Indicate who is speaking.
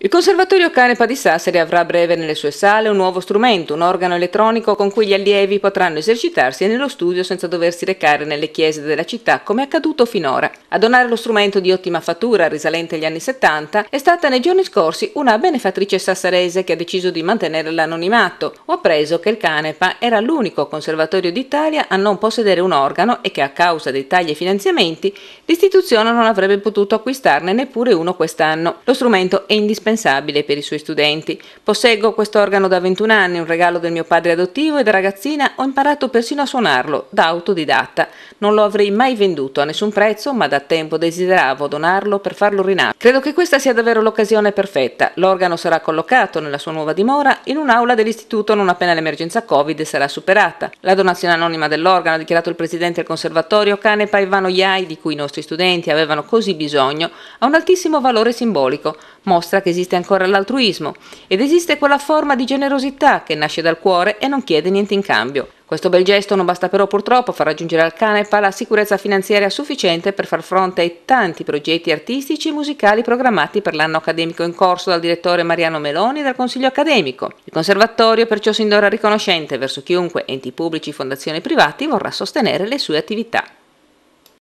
Speaker 1: Il Conservatorio Canepa di Sassari avrà a breve nelle sue sale un nuovo strumento, un organo elettronico con cui gli allievi potranno esercitarsi nello studio senza doversi recare nelle chiese della città come accaduto finora. A donare lo strumento di ottima fattura risalente agli anni 70 è stata nei giorni scorsi una benefattrice sassarese che ha deciso di mantenere l'anonimato. Ho appreso che il Canepa era l'unico conservatorio d'Italia a non possedere un organo e che a causa dei tagli e finanziamenti l'istituzione non avrebbe potuto acquistarne neppure uno quest'anno. Lo strumento è indispensabile indispensabile per i suoi studenti. Posseggo quest'organo da 21 anni, un regalo del mio padre adottivo e da ragazzina ho imparato persino a suonarlo, da autodidatta. Non lo avrei mai venduto a nessun prezzo, ma da tempo desideravo donarlo per farlo rinascere. Credo che questa sia davvero l'occasione perfetta. L'organo sarà collocato nella sua nuova dimora in un'aula dell'istituto non appena l'emergenza Covid sarà superata. La donazione anonima dell'organo, ha dichiarato il presidente del conservatorio Cane Paivano Iai, di cui i nostri studenti avevano così bisogno, ha un altissimo valore simbolico. Mostra che esiste esiste ancora l'altruismo ed esiste quella forma di generosità che nasce dal cuore e non chiede niente in cambio. Questo bel gesto non basta però purtroppo a far raggiungere al Canepa la sicurezza finanziaria sufficiente per far fronte ai tanti progetti artistici e musicali programmati per l'anno accademico in corso dal direttore Mariano Meloni e dal Consiglio accademico. Il Conservatorio perciò si indora riconoscente verso chiunque enti pubblici, fondazioni privati vorrà sostenere le sue attività.